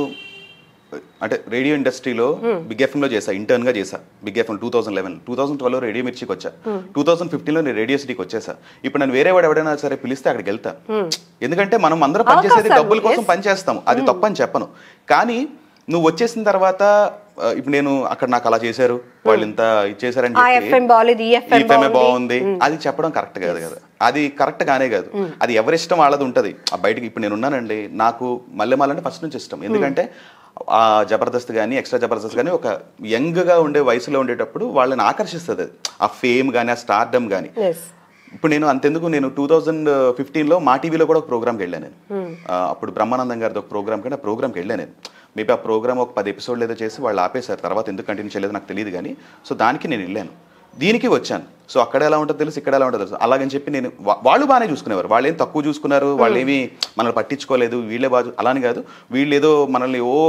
అంటే రేడియో ఇండస్ట్రీలో hmm. బిగ్ చేసా ఇంటర్న్ ఇంటర్న్గా చేసా big FM two thousand eleven two thousand ట్వెల్వ్లో రేడియో మిర్చికి వచ్చా hmm. టూ థౌసండ్ ఫిఫ్టీన్ నేను రేడియో సిటీకి వచ్చేసా ఇప్పుడు నేను వేరే వాడు ఎవడైనా సరే పిలిస్తే అక్కడికి వెళ్తా hmm. ఎందుకంటే మనం అందరం పనిచేసేది డబ్బుల కోసం పనిచేస్తాం అది తప్పని చెప్పను కానీ నువ్వు వచ్చేసిన తర్వాత ఇప్పుడు నేను అక్కడ నాకు అలా చేశారు వాళ్ళు ఇంత ఇచ్చేసారని బాగుంది అది చెప్పడం కరెక్ట్ కాదు కదా అది కరెక్ట్ గానే కాదు అది ఎవరిష్టం వాళ్ళది ఉంటది ఆ బయటకి ఇప్పుడు నేను ఉన్నానండి నాకు మల్లెమాలంటే ఫస్ట్ నుంచి ఇష్టం ఎందుకంటే ఆ జబర్దస్త్ కానీ ఎక్స్ట్రా జబర్దస్త్ కానీ ఒక యంగ్గా ఉండే వయసులో ఉండేటప్పుడు వాళ్ళని ఆకర్షిస్తుంది ఆ ఫేమ్ కానీ ఆ స్టార్డమ్ కానీ ఇప్పుడు నేను అంతెందుకు నేను టూ థౌజండ్ ఫిఫ్టీన్లో మా టీవీలో కూడా ఒక ప్రోగ్రామ్కి వెళ్ళాను నేను hmm. అప్పుడు బ్రహ్మానందం గారిది ఒక ప్రోగ్రామ్ కానీ ఆ ప్రోగ్రామ్కి వెళ్ళాను నేను మేబీ ఆ ప్రోగ్రామ్ ఒక పది ఎపిసోడ్లు ఏదో చేసి వాళ్ళు ఆపేశారు తర్వాత ఎందుకు కంటిన్యూ చేయలేదు నాకు తెలియదు కానీ సో దానికి నేను వెళ్ళాను దీనికి వచ్చాను సో అక్కడ ఎలా ఉంటుంది తెలుసు ఇక్కడ ఎలా ఉంటుంది తెలుసు అలాగని చెప్పి నేను వాళ్ళు బాగానే చూసుకునేవారు వాళ్ళు ఏం తక్కువ చూసుకున్నారు వాళ్ళు hmm. ఏమి మనల్ని పట్టించుకోలేదు వీళ్ళే బాగా అలానే కాదు వీళ్ళు ఏదో మనల్ని ఓ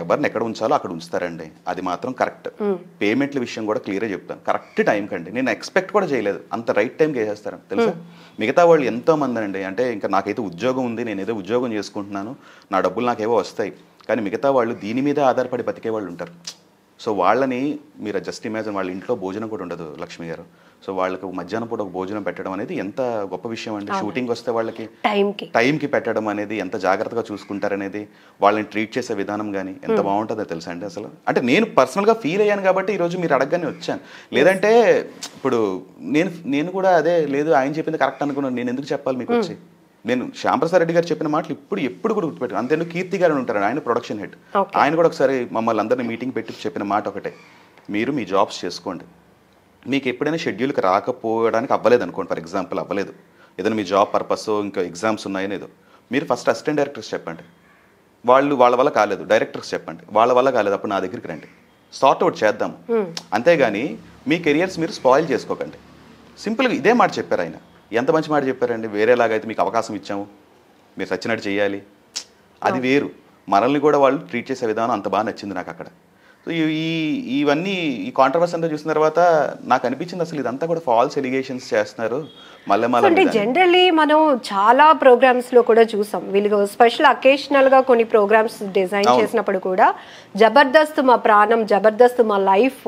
ఎవరిని ఎక్కడ ఉంచాలో అక్కడ ఉంచుతారండి అది మాత్రం కరెక్ట్ పేమెంట్ల విషయం కూడా క్లియర్గా చెప్తాను కరెక్ట్ టైంకి అండి నేను ఎక్స్పెక్ట్ కూడా చేయలేదు అంత రైట్ టైంకి వేసేస్తారు తెలుసా మిగతా వాళ్ళు ఎంతో మంది అండి అంటే ఇంకా నాకైతే ఉద్యోగం ఉంది నేను ఏదో ఉద్యోగం చేసుకుంటున్నాను నా డబ్బులు నాకేవో వస్తాయి కానీ మిగతా వాళ్ళు దీని మీద ఆధారపడి బతికే వాళ్ళు ఉంటారు సో వాళ్ళని మీరు జస్ట్ ఇమాజిన్ వాళ్ళ ఇంట్లో భోజనం కూడా ఉండదు లక్ష్మి గారు సో వాళ్ళకి మధ్యాహ్నం పూట ఒక భోజనం పెట్టడం అనేది ఎంత గొప్ప విషయం అండి షూటింగ్ వస్తే వాళ్ళకి టైంకి టైంకి పెట్టడం అనేది ఎంత జాగ్రత్తగా చూసుకుంటారనేది వాళ్ళని ట్రీట్ చేసే విధానం కానీ ఎంత hmm. బాగుంటుందో తెలుసా అండి అసలు అంటే నేను పర్సనల్గా ఫీల్ అయ్యాను కాబట్టి ఈరోజు మీరు అడగగానే వచ్చాను లేదంటే ఇప్పుడు నేను నేను కూడా అదే లేదు ఆయన చెప్పింది కరెక్ట్ అనుకున్నాను నేను ఎందుకు చెప్పాలి మీకు వచ్చి hmm. నేను శ్యాంప్రసాద్ రెడ్డి గారు చెప్పిన మాటలు ఇప్పుడు ఎప్పుడు కూడా గుర్తుపెట్టాను అంతేందుకు కీర్తి గారు ఉంటారు ఆయన ప్రొడక్షన్ హెడ్ ఆయన కూడా ఒకసారి మమ్మల్ని అందరినీ మీటింగ్ పెట్టి చెప్పిన మాట ఒకటే మీరు మీ జాబ్స్ చేసుకోండి మీకు ఎప్పుడైనా షెడ్యూల్కి రాకపోవడానికి అవ్వలేదు అనుకోండి ఫర్ ఎగ్జాంపుల్ అవ్వలేదు ఏదైనా మీ జాబ్ పర్పస్ ఇంకా ఎగ్జామ్స్ ఉన్నాయని ఏదో మీరు ఫస్ట్ అసిస్టెంట్ డైరెక్టర్స్ చెప్పండి వాళ్ళు వాళ్ళ వల్ల కాలేదు డైరెక్టర్స్ చెప్పండి వాళ్ళ వల్ల కాలేదు అప్పుడు నా దగ్గరికి రండి సార్ట్ అవుట్ చేద్దాం అంతేగాని మీ కెరియర్స్ మీరు స్పాయిల్ చేసుకోకండి సింపుల్గా ఇదే మాట చెప్పారు ఆయన ఎంత మంచి మాట చెప్పారండి వేరేలాగైతే మీకు అవకాశం ఇచ్చాము మీరు సచ్చినట్టు చేయాలి అది వేరు మనల్ని కూడా వాళ్ళు ట్రీట్ చేసే విధానం అంత బాగా నచ్చింది నాకు అక్కడ సో ఈ ఇవన్నీ ఈ కాంట్రవర్సీ అంతా చూసిన తర్వాత నాకు అనిపించింది అసలు ఇదంతా కూడా ఫాల్స్ ఎలిగేషన్స్ చేస్తున్నారు మళ్ళీ అంటే జనరల్లీ మనం చాలా ప్రోగ్రామ్స్ లో కూడా చూసాం వీళ్ళు స్పెషల్ అకేషనల్ గా కొన్ని ప్రోగ్రామ్స్ డిజైన్ చేసినప్పుడు కూడా జబర్దస్త్ మా ప్రాణం జబర్దస్త్ మా లైఫ్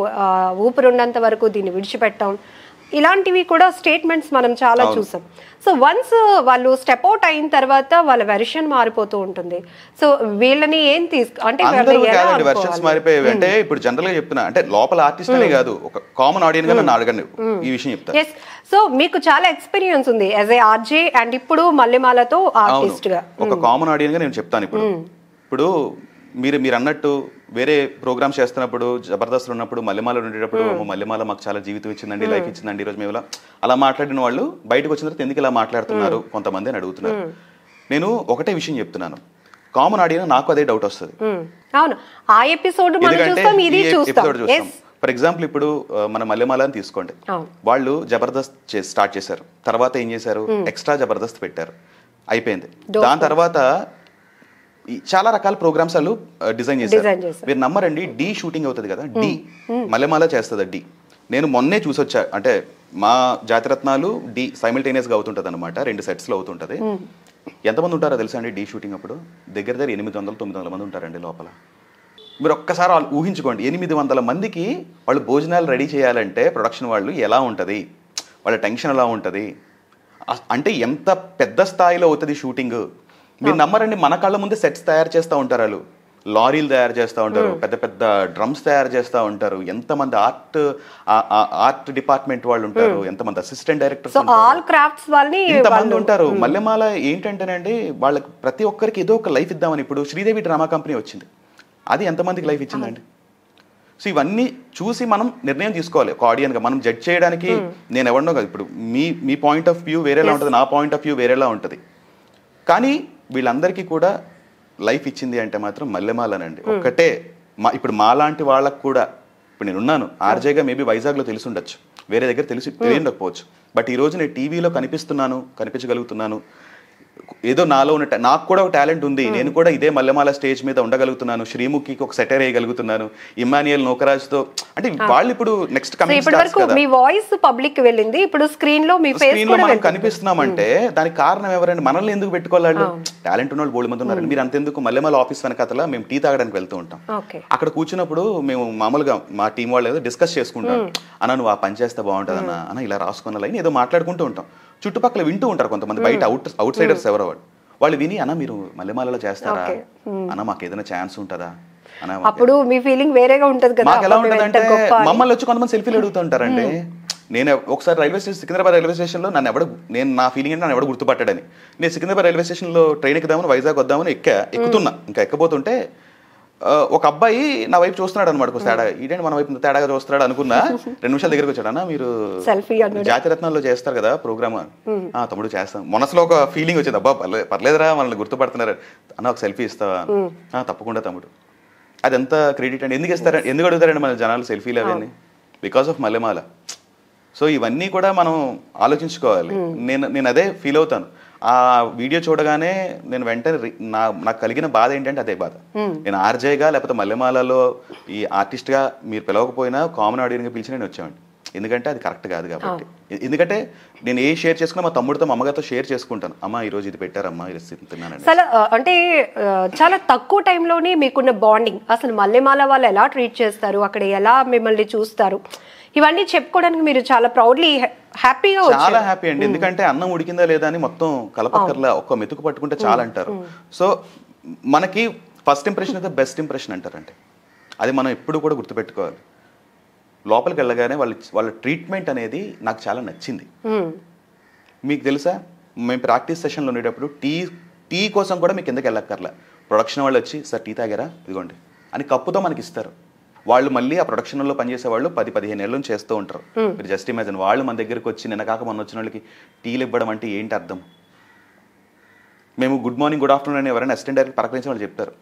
ఊపిరి ఉన్నంత వరకు దీన్ని విడిచిపెట్టాం ఇలాంటివి కూడా స్టేట్మెంట్స్ మనం చాలా చూసాం సో వన్స్ వాళ్ళు స్టెప్ అవుట్ అయిన తర్వాత వాళ్ళ వెర్షన్ మారిపోతూ ఉంటుంది సో వీళ్ళని ఏం తీసుకు అంటే వెర్షన్స్ మారిపోయాయి అంటే ఇప్పుడు జనరల్ గా చెప్తున్నా అంటే లోపల ఆర్టిస్ట్ అనే hmm. కాదు ఒక కామన్ ఆడియన్స్ గా నన్ను అడగండి ఈ విషయం చెప్తా సో మీకు చాలా ఎక్స్పీరియన్స్ ఉంది యాజ్ ఏ ఆర్జే అండ్ ఇప్పుడు మల్లెమాలతో ఆర్టిస్ట్ గా ఒక కామన్ hmm. ఆడియన్స్ గా నేను చెప్తాను ఇప్పుడు hmm. ఇప్పుడు మీరు మీరు అన్నట్టు వేరే ప్రోగ్రామ్స్ చేస్తున్నప్పుడు జబర్దస్త్ ఉన్నప్పుడు మల్లెమాల ఉండేటప్పుడు hmm. మల్లెమాల మాకు చాలా జీవితం ఇచ్చిందండి లైఫ్ hmm. ఇచ్చిందండి ఈరోజు మేము అలా మాట్లాడిన వాళ్ళు బయటకు వచ్చిన తర్వాత ఎందుకు ఇలా మాట్లాడుతున్నారు hmm. కొంతమంది అని అడుగుతున్నారు నేను ఒకటే విషయం చెప్తున్నాను కామన్ ఆడియన్స్ నాకు అదే డౌట్ వస్తుంది అవును ఆ ఎపిసోడ్ చూస్తాం ఫర్ ఎగ్జాంపుల్ ఇప్పుడు మన మల్లెమాలని తీసుకోండి వాళ్ళు జబర్దస్త్ స్టార్ట్ చేశారు తర్వాత ఏం చేశారు ఎక్స్ట్రా జబర్దస్త్ పెట్టారు అయిపోయింది దాని తర్వాత చాలా రకాల ప్రోగ్రామ్స్ వాళ్ళు డిజైన్ చేస్తారు మీరు నమ్మరండి డి షూటింగ్ అవుతుంది కదా డి hmm, hmm. మలెమాల చేస్తుంది డి నేను మొన్నే చూసొచ్చా అంటే మా జాతిరత్నాలు డి గా అవుతుంటది అనమాట రెండు సెట్స్లో అవుతుంటుంది ఎంతమంది ఉంటారో తెలుసా అండి డీ షూటింగ్ అప్పుడు దగ్గర దగ్గర ఎనిమిది వందల తొమ్మిది వందల మంది ఉంటారండి లోపల మీరు ఒక్కసారి వాళ్ళు ఊహించుకోండి ఎనిమిది వందల మందికి వాళ్ళు భోజనాలు రెడీ చేయాలంటే ప్రొడక్షన్ వాళ్ళు ఎలా ఉంటుంది వాళ్ళ టెన్షన్ ఎలా ఉంటుంది అంటే ఎంత పెద్ద స్థాయిలో అవుతుంది షూటింగ్ మీరు నమ్మరండి మన కళ్ళ ముందే సెట్స్ తయారు చేస్తూ ఉంటారు వాళ్ళు లారీలు తయారు చేస్తూ ఉంటారు hmm. పెద్ద పెద్ద డ్రమ్స్ తయారు చేస్తూ ఉంటారు ఎంతమంది ఆర్ట్ ఆర్ట్ డిపార్ట్మెంట్ వాళ్ళు ఉంటారు hmm. ఎంతమంది అసిస్టెంట్ డైరెక్టర్ ఆల్ క్రాఫ్ట్స్ వాళ్ళని ఎంతమంది ఉంటారు hmm. మల్లెమాల ఏంటంటేనండి వాళ్ళకి ప్రతి ఒక్కరికి ఏదో ఒక లైఫ్ ఇద్దామని ఇప్పుడు శ్రీదేవి డ్రామా కంపెనీ వచ్చింది అది ఎంతమందికి లైఫ్ ఇచ్చిందండి సో ఇవన్నీ చూసి మనం నిర్ణయం తీసుకోవాలి ఒక ఆడియన్గా మనం జడ్జ్ చేయడానికి నేను ఎవరినో కాదు ఇప్పుడు మీ మీ పాయింట్ ఆఫ్ వ్యూ వేరేలా ఉంటుంది నా పాయింట్ ఆఫ్ వ్యూ వేరేలా ఉంటుంది కానీ వీళ్ళందరికీ కూడా లైఫ్ ఇచ్చింది అంటే మాత్రం మల్లెమాలనండి ఒక్కటే మా ఇప్పుడు మాలాంటి వాళ్ళకు కూడా ఇప్పుడు నేను ఉన్నాను ఆర్జేగా మేబీ వైజాగ్లో తెలిసి ఉండొచ్చు వేరే దగ్గర తెలిసి తెలియకపోవచ్చు బట్ ఈ రోజు నేను టీవీలో కనిపిస్తున్నాను కనిపించగలుగుతున్నాను ఏదో నాలో ఉన్న నాకు కూడా ఒక టాలెంట్ ఉంది నేను కూడా ఇదే మల్లెమాల స్టేజ్ మీద ఉండగలుగుతున్నాను శ్రీముఖికి ఒక సెటర్ వేయగలుగుతున్నాను ఇమానియల్ నోకరాజ్తో అంటే వాళ్ళు ఇప్పుడు నెక్స్ట్ మీ వాయిస్ పబ్లిక్ వెళ్ళింది ఇప్పుడు స్క్రీన్ లో మీ స్క్రీన్ లో మనం కనిపిస్తున్నామంటే దానికి కారణం ఎవరండి మనల్ని ఎందుకు పెట్టుకోవాలి టాలెంట్ ఉన్న వాళ్ళు బోల్డ్ మంది ఉన్నారు మీరు అంతెందుకు మల్లెమాల ఆఫీస్ వెనకాల మేము టీ తాగడానికి వెళ్తూ ఉంటాం అక్కడ కూర్చున్నప్పుడు మేము మామూలుగా మా టీం వాళ్ళు ఏదో డిస్కస్ చేసుకుంటాం అన్న నువ్వు ఆ పని చేస్తే బాగుంటుంది అన్న అన్న ఇలా రాసుకున్న లైన్ ఏదో మాట్లాడుకుంటూ ఉంటాం చుట్టుపక్కల వింటూ ఉంటారు కొంతమంది బయట అవుట్ అవుట్ సైడర్స్ ఎవరో వాళ్ళు విని అన్న మీరు మల్లెమాలలో చేస్తారా అన్న మాకు ఏదైనా ఛాన్స్ ఉంటుందా అప్పుడు మీ ఫీలింగ్ వేరేగా ఉంటది కదా ఎలా ఎలా అంటే మమ్మల్ని వచ్చి కొంతమంది సెల్ఫీలు అడుగుతుంటారండి నేను ఒకసారి రైల్వే స్టేషన్ సికింద్రాబాద్ రైల్వే స్టేషన్లో నన్ను ఎవడ నేను నా ఫీలింగ్ అంటే నన్ను ఎవడ గుర్తుపట్టాడని నేను సికింద్రాబాద్ రైల్వే స్టేషన్లో ట్రైన్ ఎక్కుదామని వైజాగ్ వద్దామని ఎక్క ఎక్కుతున్నా ఇంకా ఎక్కబోతుంటే ఒక అబ్బాయి నా వైపు చూస్తున్నాడు అనమాట తేడా ఇదే hmm. మన వైపు తేడాగా చూస్తున్నాడు అనుకున్నా రెండు నిమిషాల దగ్గరికి వచ్చాడన్నా మీరు రత్నంలో చేస్తారు కదా ప్రోగ్రామ్ hmm. తమ్ముడు చేస్తాం మనసులో ఒక ఫీలింగ్ వచ్చింది అబ్బా పర్లేదురా మనల్ని గుర్తుపడుతున్నారు అన్న ఒక సెల్ఫీ ఇస్తావా hmm. తప్పకుండా తమ్ముడు ఎంత క్రెడిట్ అండి ఎందుకు ఇస్తారు ఎందుకు అడుగుతారండి మన జనాలు సెల్ఫీలు అవన్నీ బికాస్ ఆఫ్ మల్లెమాల సో ఇవన్నీ కూడా మనం ఆలోచించుకోవాలి నేను నేను అదే ఫీల్ అవుతాను ఆ వీడియో చూడగానే నేను వెంటనే నా నాకు కలిగిన బాధ ఏంటంటే అదే బాధ నేను ఆర్జేగా లేకపోతే మల్లెమాలలో ఈ ఆర్టిస్ట్గా మీరు పిలవకపోయినా కామన్ ఆడియన్గా పిలిచి నేను వచ్చామండి ఎందుకంటే అది కరెక్ట్ కాదు కాబట్టి ఎందుకంటే నేను ఏ షేర్ చేసుకున్నా మా తమ్ముడితో మా అమ్మగారితో షేర్ చేసుకుంటాను అమ్మ ఈ రోజు ఇది పెట్టారమ్మా తిన్నానండి చాలా అంటే చాలా తక్కువ టైంలోనే మీకున్న బాండింగ్ అసలు మల్లెమాల వాళ్ళు ఎలా ట్రీట్ చేస్తారు అక్కడ ఎలా మిమ్మల్ని చూస్తారు ఇవన్నీ చెప్పుకోవడానికి మీరు చాలా ప్రౌడ్లీ హ్యాపీగా చాలా హ్యాపీ అండి ఎందుకంటే అన్నం ఉడికిందా లేదా అని మొత్తం కలపక్కర్లా ఒక్క మెతుకు పట్టుకుంటే చాలా అంటారు సో మనకి ఫస్ట్ ఇంప్రెషన్ అయితే బెస్ట్ ఇంప్రెషన్ అంటారంటే అది మనం ఎప్పుడు కూడా గుర్తుపెట్టుకోవాలి లోపలికి వెళ్ళగానే వాళ్ళ వాళ్ళ ట్రీట్మెంట్ అనేది నాకు చాలా నచ్చింది మీకు తెలుసా మేము ప్రాక్టీస్ సెషన్లో ఉండేటప్పుడు టీ టీ కోసం కూడా మీకు కిందకి వెళ్ళక్కర్లా ప్రొడక్షన్ వాళ్ళు వచ్చి సార్ టీ తాగారా ఇదిగోండి అని కప్పుతో మనకి ఇస్తారు వాళ్ళు మళ్ళీ ఆ ప్రొడక్షన్లో పనిచేసే వాళ్ళు పది పదిహేను ఏళ్ళు చేస్తూ ఉంటారు మీరు జస్ట్ ఇమాజిన్ వాళ్ళు మన దగ్గరకు వచ్చి నిన్న కాక మొన్న వచ్చిన వాళ్ళకి టీలు ఇవ్వడం అంటే ఏంటి అర్థం మేము గుడ్ మార్నింగ్ గుడ్ ఆఫ్టర్నూన్ అని ఎవరైనా అసిస్టెంట్ డైరెక్ట్ పలకరించిన వాళ్ళు చెప్తారు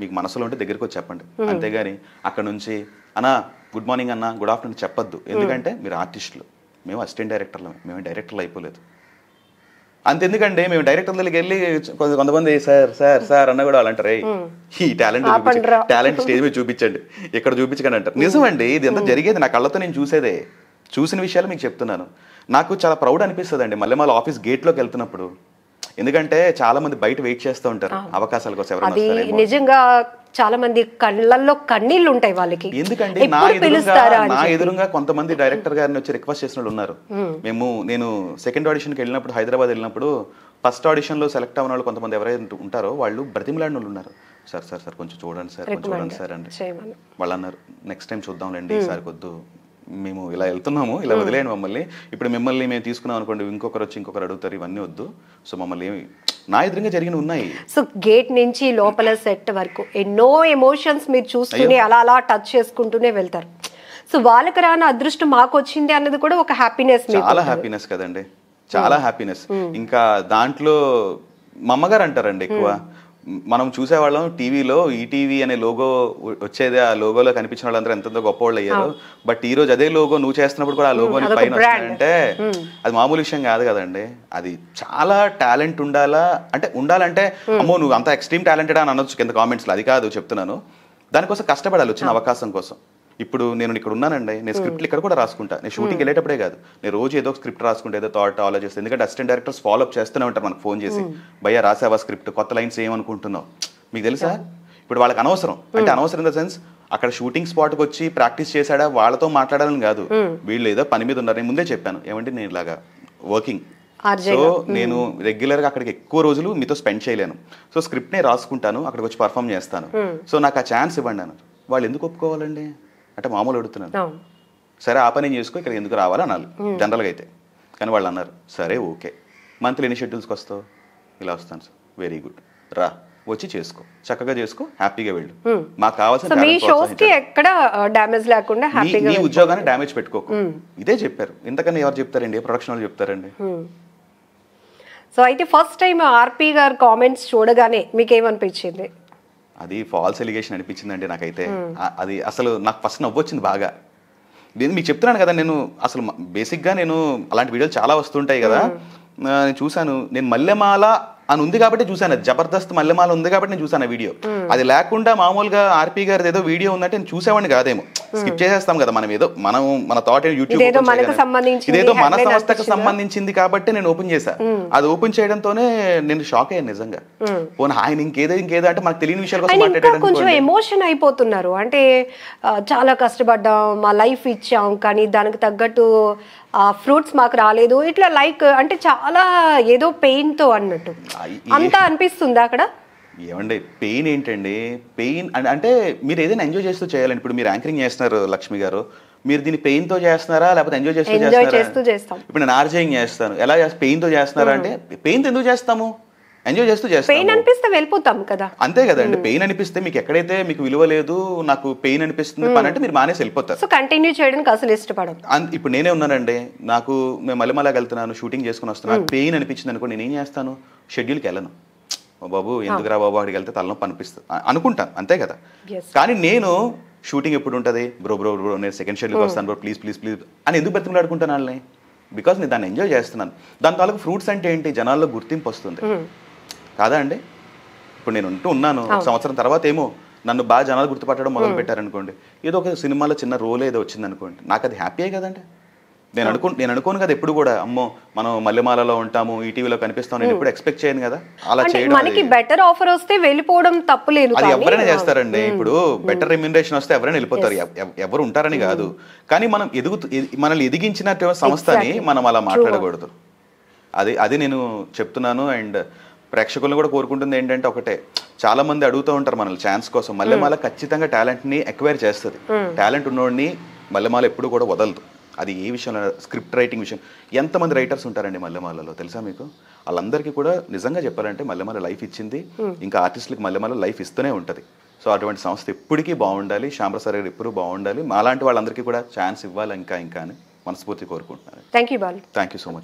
మీకు మనసులో ఉంటే దగ్గరికి వచ్చి చెప్పండి అంతేగాని అక్కడ నుంచి అన్నా గుడ్ మార్నింగ్ అన్న గుడ్ ఆఫ్టర్నూన్ చెప్పొద్దు ఎందుకంటే మీరు ఆర్టిస్టులు మేము అసిస్టెంట్ డైరెక్టర్లు మేము డైరెక్టర్లు అయిపోలేదు ఎందుకంటే మేము డైరెక్టర్ దగ్గరికి వెళ్ళి కొంతమంది సార్ సార్ సార్ అన్న కూడా వాళ్ళు అంటారు ఈ టాలెంట్ టాలెంట్ స్టేజ్ మీద చూపించండి ఇక్కడ చూపించకండి అంటారు నిజమండి ఇది ఎంత జరిగేది నా కళ్ళతో నేను చూసేదే చూసిన విషయాలు మీకు చెప్తున్నాను నాకు చాలా ప్రౌడ్ అనిపిస్తుంది అండి మళ్ళీ మళ్ళీ ఆఫీస్ గేట్లోకి వెళ్తున్నప్పుడు ఎందుకంటే చాలా మంది బయట వెయిట్ చేస్తూ ఉంటారు అవకాశాల కోసం నిజంగా చాలా మంది కళ్ళల్లో కన్నీళ్లు ఉంటాయి వాళ్ళకి ఎందుకంటే నా ఎదురుగా నా ఎదురుగా కొంతమంది డైరెక్టర్ గారిని వచ్చి రిక్వెస్ట్ చేసిన వాళ్ళు ఉన్నారు మేము నేను సెకండ్ ఆడిషన్కి వెళ్ళినప్పుడు హైదరాబాద్ వెళ్ళినప్పుడు ఫస్ట్ ఆడిషన్ లో సెలెక్ట్ అవ్వని వాళ్ళు కొంతమంది ఎవరైతే ఉంటారో వాళ్ళు బ్రతిమిలాడిన వాళ్ళు ఉన్నారు సార్ సార్ సార్ కొంచెం చూడండి సార్ కొంచెం చూడండి సార్ అండి వాళ్ళు అన్నారు నెక్స్ట్ టైం చూద్దాంలేండి ఈసారి కొద్దు మేము ఇలా వెళ్తున్నాము ఇలా వదిలేయండి మమ్మల్ని ఇప్పుడు మిమ్మల్ని మేము తీసుకున్నాం అనుకోండి ఇంకొకరు వచ్చి ఇంకొకరు అడుగుతారు ఇవన్నీ వద్దు సో మమ్మల్ని ఏమి నా ఎదురుగా జరిగిన ఉన్నాయి సో గేట్ నుంచి లోపల సెట్ వరకు ఎన్నో ఎమోషన్స్ మీరు చూస్తూనే అలా అలా టచ్ చేసుకుంటూనే వెళ్తారు సో వాళ్ళకి రాని అదృష్టం మాకు వచ్చింది అన్నది కూడా ఒక హ్యాపీనెస్ చాలా హ్యాపీనెస్ కదండి చాలా హ్యాపీనెస్ ఇంకా దాంట్లో మా అమ్మగారు అంటారండి ఎక్కువ మనం చూసేవాళ్ళం టీవీలో ఈటీవీ అనే లోగో వచ్చేది ఆ లోగోలో కనిపించిన వాళ్ళందరూ ఎంతెంత గొప్పవాళ్ళు అయ్యారు బట్ ఈ రోజు అదే లోగో నువ్వు చేస్తున్నప్పుడు కూడా ఆ లోగోని పైన అంటే అది మామూలు విషయం కాదు కదండి అది చాలా టాలెంట్ ఉండాలా అంటే ఉండాలంటే అమ్మో నువ్వు అంత ఎక్స్ట్రీమ్ టాలెంటెడ్ అని అనొచ్చు కింద కామెంట్స్లో అది కాదు చెప్తున్నాను దానికోసం కష్టపడాలి వచ్చిన అవకాశం కోసం ఇప్పుడు నేను ఇక్కడ ఉన్నానండి నేను స్క్రిప్ట్లు hmm. ఇక్కడ కూడా రాసుకుంటా నేను షూటింగ్ hmm. వెళ్ళేటప్పుడే కాదు నేను రోజు ఏదో స్క్రిప్ట్ రాసుకుంటే ఏదో థాట్ చేస్తే ఎందుకంటే అసిస్టెంట్ డైరెక్టర్స్ ఫాలో అప్ చేస్తూనే ఉంటారు మనకు ఫోన్ చేసి hmm. భయ రాసావా స్క్రిప్ట్ కొత్త లైన్స్ ఏమనుకుంటున్నావు మీకు తెలుసా ఇప్పుడు వాళ్ళకి అనవసరం అంటే అనవసరం ఇన్ ద సెన్స్ అక్కడ షూటింగ్ స్పాట్కి వచ్చి ప్రాక్టీస్ చేశాడా వాళ్ళతో మాట్లాడాలని కాదు వీళ్ళు ఏదో పని మీద ఉన్నారని ముందే చెప్పాను ఏమంటే నేను ఇలాగా వర్కింగ్ సో నేను రెగ్యులర్గా అక్కడికి ఎక్కువ రోజులు మీతో స్పెండ్ చేయలేను సో స్క్రిప్ట్ నే రాసుకుంటాను అక్కడికి వచ్చి పర్ఫామ్ చేస్తాను సో నాకు ఆ ఛాన్స్ ఇవ్వండి అన్నారు వాళ్ళు ఎందుకు ఒప్పుకోవాలండి అంటే మామూలు అడుగుతున్నాను సరే ఆ పని చేసుకో ఇక్కడ ఎందుకు రావాలి అనాలి జనరల్గా అయితే కానీ వాళ్ళు అన్నారు సరే ఓకే మంత్లీ ఎన్ని షెడ్యూల్స్కి వస్తావు ఇలా వస్తాను సార్ వెరీ గుడ్ రా వచ్చి చేసుకో చక్కగా చేసుకో హ్యాపీగా వెళ్ళు మాకు కావాల్సిన మీ షోస్ కి ఎక్కడ డ్యామేజ్ లేకుండా ఉద్యోగాన్ని డ్యామేజ్ పెట్టుకోకు ఇదే చెప్పారు ఇంతకన్నా ఎవరు చెప్తారండి ప్రొడక్షన్ వాళ్ళు చెప్తారండి సో అయితే ఫస్ట్ టైం ఆర్పి గారు కామెంట్స్ చూడగానే మీకేమనిపించింది అది ఫాల్స్ ఎలిగేషన్ అనిపించిందండి నాకైతే hmm. అది అసలు నాకు ఫస్ట్ నవ్వొచ్చింది బాగా నేను మీకు చెప్తున్నాను కదా నేను అసలు బేసిక్గా నేను అలాంటి వీడియోలు చాలా వస్తుంటాయి కదా hmm. నేను చూశాను నేను మల్లెమాల అని ఉంది కాబట్టి చూశాను జబర్దస్త్ మల్లెమాల ఉంది కాబట్టి నేను చూశాను ఆ వీడియో hmm. అది లేకుండా మామూలుగా ఆర్పీ గారిది ఏదో వీడియో ఉందంటే నేను చూసేవాడిని కాదేమో స్కిప్ చేసేస్తాం కదా మనం ఏదో మనం మన థాట్ యూట్యూబ్ ఇదేదో మన సంస్థకు సంబంధించింది కాబట్టి నేను ఓపెన్ చేశా అది ఓపెన్ చేయడంతోనే నేను షాక్ అయ్యాను నిజంగా పోనీ ఆయన ఇంకేదో ఇంకేదో అంటే మనకు తెలియని విషయాలు కొంచెం ఎమోషన్ అయిపోతున్నారు అంటే చాలా కష్టపడ్డాం మా లైఫ్ ఇచ్చాం కానీ దానికి తగ్గట్టు ఫ్రూట్స్ మాకు రాలేదు ఇట్లా లైక్ అంటే చాలా ఏదో పెయిన్ తో అన్నట్టు అంతా అనిపిస్తుంది అక్కడ ఏమండి పెయిన్ ఏంటండి పెయిన్ అంటే మీరు ఏదైనా ఎంజాయ్ చేస్తూ చేయాలండి ఇప్పుడు మీరు యాంకరింగ్ చేస్తున్నారు లక్ష్మి గారు మీరు దీన్ని పెయిన్ తో చేస్తున్నారా లేకపోతే ఎంజాయ్ చేస్తూ చేస్తారా ఇప్పుడు నేను ఆర్జేయింగ్ చేస్తాను ఎలా పెయిన్ తో చేస్తున్నారా అంటే పెయిన్ ఎందుకు చేస్తాము ఎంజాయ్ చేస్తూ చేస్తాం పెయిన్ అనిపిస్తే వెళ్ళిపోతాం కదా అంతే కదండి పెయిన్ అనిపిస్తే మీకు ఎక్కడైతే మీకు విలువ లేదు నాకు పెయిన్ అనిపిస్తుంది పని అంటే మీరు మానేసి వెళ్ళిపోతారు సో కంటిన్యూ చేయడానికి అసలు ఇష్టపడదు ఇప్పుడు నేనే ఉన్నానండి నాకు మేము మళ్ళీ వెళ్తున్నాను షూటింగ్ చేసుకుని వస్తున్నాను పెయిన్ అనిపించింది అనుకో నేను ఏం చేస్తాను షెడ్యూల్కి వెళ్ళను బాబు ఎందుకురా బాబు అక్కడికి వెళ్తే తలనొప్పి అనిపిస్తుంది అనుకుంటాను అంతే కదా కానీ నేను షూటింగ్ ఎప్పుడు ఉంటుంది బ్రో బ్రో బ్రో నేను సెకండ్ షెడ్యూల్కి hmm. వస్తాను బ్రో ప్లీజ్ ప్లీజ్ ప్లీజ్ అని ఎందుకు బ్రతిమలాడుకుంటాను వాళ్ళని బికాస్ నేను దాన్ని ఎంజాయ్ చేస్తున్నాను దాని తాలూకు ఫ్రూట్స్ అంటే ఏంటి జనాల్లో గుర్తింపు వస్తుంది hmm. కాదా అండి ఇప్పుడు నేను ఉంటూ ఉన్నాను సంవత్సరం తర్వాత ఏమో నన్ను బాగా జనాలు గుర్తుపట్టడం hmm. మొదలు పెట్టారనుకోండి ఏదో ఒక సినిమాలో చిన్న రోల్ ఏదో వచ్చింది అనుకోండి నాకు అది హ్యాపీయే కదండి నేను అనుకో నేను అనుకోను కదా ఎప్పుడు కూడా అమ్మో మనం మల్లెమాలలో ఉంటాము ఈ టీవీలో కనిపిస్తాం నేను ఎప్పుడు ఎక్స్పెక్ట్ చేయను కదా అలా చేయడం మనకి బెటర్ ఆఫర్ వస్తే వెళ్ళిపోవడం తప్పులేదు అది ఎవరైనా చేస్తారండి ఇప్పుడు బెటర్ రెమ్యూనరేషన్ వస్తే ఎవరైనా వెళ్ళిపోతారు ఎవరు ఉంటారని కాదు కానీ మనం ఎదుగు మనల్ని ఎదిగించిన సంస్థని మనం అలా మాట్లాడకూడదు అది అది నేను చెప్తున్నాను అండ్ ప్రేక్షకులను కూడా కోరుకుంటుంది ఏంటంటే ఒకటే చాలా మంది అడుగుతూ ఉంటారు మనల్ని ఛాన్స్ కోసం మల్లెమాల ఖచ్చితంగా టాలెంట్ని అక్వైర్ చేస్తుంది టాలెంట్ ఉన్నోడిని మల్లెమాల ఎప్పుడు కూడా వదలదు అది ఏ విషయంలో స్క్రిప్ట్ రైటింగ్ విషయం ఎంతమంది రైటర్స్ ఉంటారండి మల్లెమాలలో తెలుసా మీకు వాళ్ళందరికీ కూడా నిజంగా చెప్పాలంటే మల్లెమాల లైఫ్ ఇచ్చింది ఇంకా ఆర్టిస్టులకు మల్లెమాల లైఫ్ ఇస్తూనే ఉంటుంది సో అటువంటి సంస్థ ఎప్పటికీ బాగుండాలి శ్యామ్రసార్ గారు ఎప్పుడూ బాగుండాలి మాలాంటి వాళ్ళందరికీ కూడా ఛాన్స్ ఇవ్వాలి ఇంకా ఇంకా అని మనస్ఫూర్తి కోరుకుంటున్నాను థ్యాంక్ యూ సో మచ్